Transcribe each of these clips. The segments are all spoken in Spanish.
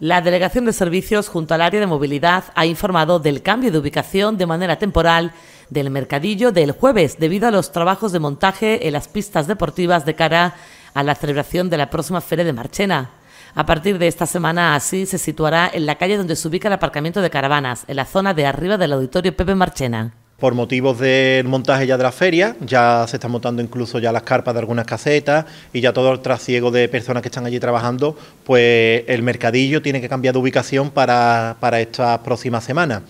La Delegación de Servicios junto al área de movilidad ha informado del cambio de ubicación de manera temporal del mercadillo del jueves debido a los trabajos de montaje en las pistas deportivas de cara a la celebración de la próxima Feria de Marchena. A partir de esta semana, así, se situará en la calle donde se ubica el aparcamiento de caravanas, en la zona de arriba del auditorio Pepe Marchena. Por motivos del montaje ya de la feria, ya se están montando incluso ya las carpas de algunas casetas y ya todo el trasiego de personas que están allí trabajando, pues el mercadillo tiene que cambiar de ubicación para, para estas próximas semanas.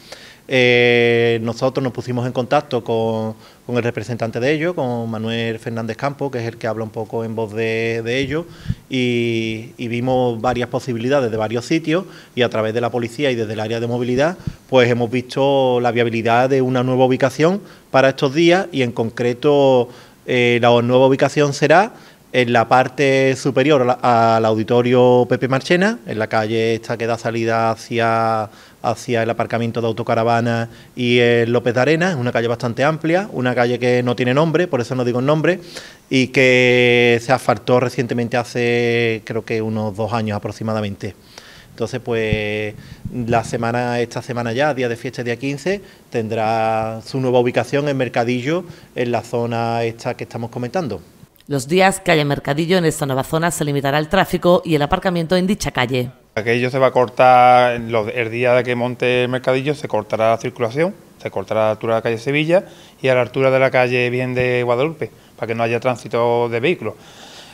Eh, nosotros nos pusimos en contacto con, con, el representante de ellos, con Manuel Fernández Campo, que es el que habla un poco en voz de, de ellos, y, vimos varias posibilidades de varios sitios y a través de la policía y desde el área de movilidad pues hemos visto la viabilidad de una nueva ubicación para estos días y en concreto eh, la nueva ubicación será en la parte superior al auditorio Pepe Marchena, en la calle esta que da salida hacia, hacia el aparcamiento de autocaravana... y el López de Arena, es una calle bastante amplia, una calle que no tiene nombre, por eso no digo el nombre, y que se asfaltó recientemente hace creo que unos dos años aproximadamente. Entonces, pues la semana, esta semana ya, día de fiesta, día 15, tendrá su nueva ubicación en Mercadillo, en la zona esta que estamos comentando. Los días que haya Mercadillo en esta nueva zona se limitará el tráfico y el aparcamiento en dicha calle. Aquello se va a cortar, el día de que monte el Mercadillo se cortará la circulación, se cortará la altura de la calle Sevilla y a la altura de la calle Bien de Guadalupe, para que no haya tránsito de vehículos.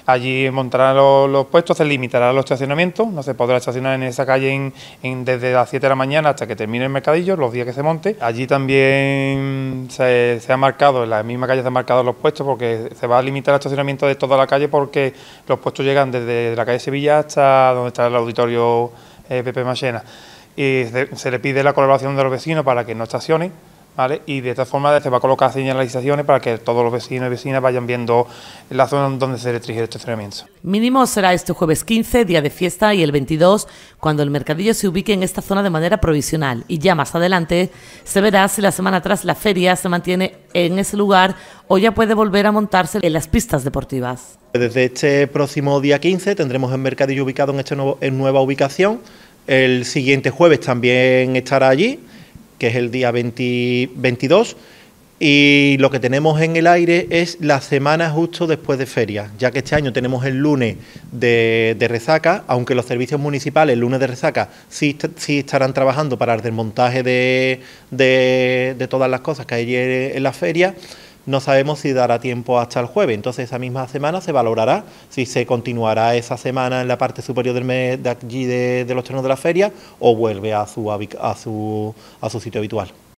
Allí montarán los, los, puestos, se limitará los estacionamientos, no se podrá estacionar en esa calle desde las 7 de la mañana hasta que termine el mercadillo, los días que se monte. Allí también se, ha marcado, en la misma calle se han marcado los puestos porque se va a limitar el estacionamiento de toda la calle porque los puestos llegan desde la calle Sevilla hasta donde está el auditorio eh, Pepe Machena. Y se le pide la colaboración de los vecinos para que no estacionen ¿Vale? Y de esta forma se va a colocar señalizaciones para que todos los vecinos y vecinas vayan viendo la zona donde se restringe este estacionamiento. Mínimo será este jueves 15, día de fiesta, y el 22, cuando el mercadillo se ubique en esta zona de manera provisional. Y ya más adelante se verá si la semana atrás... la feria se mantiene en ese lugar o ya puede volver a montarse en las pistas deportivas. Desde este próximo día 15 tendremos el mercadillo ubicado en esta nueva ubicación. El siguiente jueves también estará allí que es el día 22. Y lo que tenemos en el aire es la semana justo después de feria, ya que este año tenemos el lunes de, resaca, aunque los servicios municipales el lunes de resaca sí, estarán trabajando para el desmontaje de, de todas las cosas que hay en la feria no sabemos si dará tiempo hasta el jueves. Entonces, esa misma semana se valorará si se continuará esa semana en la parte superior del mes de de, los terrenos de la feria o vuelve a su sitio habitual.